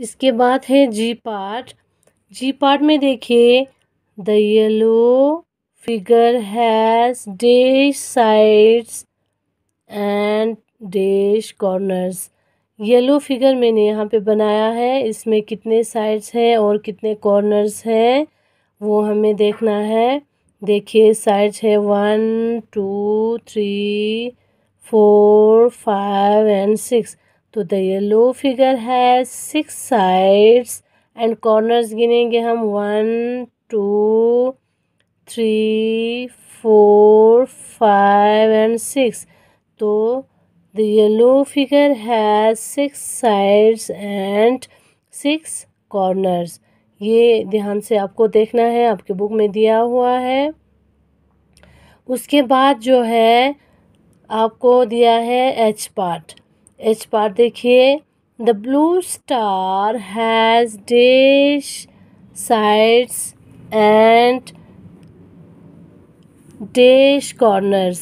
इसके बाद है जी पार्ट जी पार्ट में देखिए the yellow figure has dash sides and dash corners yellow figure मैंने यहाँ पे बनाया है इसमें कितने साइड्स हैं और कितने कॉर्नर्स हैं वो हमें देखना है देखिए साइड्स है one two three four five and six तो द येलो फिगर है सिक्स साइड्स एंड कॉर्नर्स गिनेंगे हम one two three four five and six तो द येलो फिगर है six sides and six corners ये ध्यान से आपको देखना है आपके बुक में दिया हुआ है उसके बाद जो है आपको दिया है एच पार्ट इस पार देखिए the blue star has dash sides and dash corners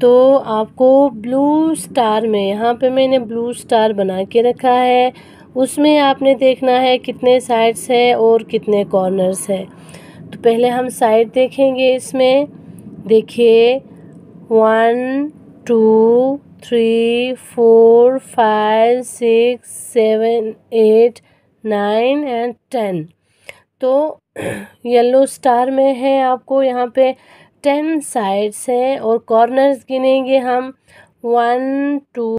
तो आपको ब्लू स्टार में यहाँ पे मैंने ब्लू स्टार बना के रखा है उसमें आपने देखना है कितने साइड्स है और कितने कॉर्नर्स है तो पहले हम साइड देखेंगे इसमें देखिए one two three four five six seven eight nine and ten तो येलो स्टार में है आपको यहाँ पे टेन साइड्स हैं और कॉर्नर्स गिनेंगे हम वन टू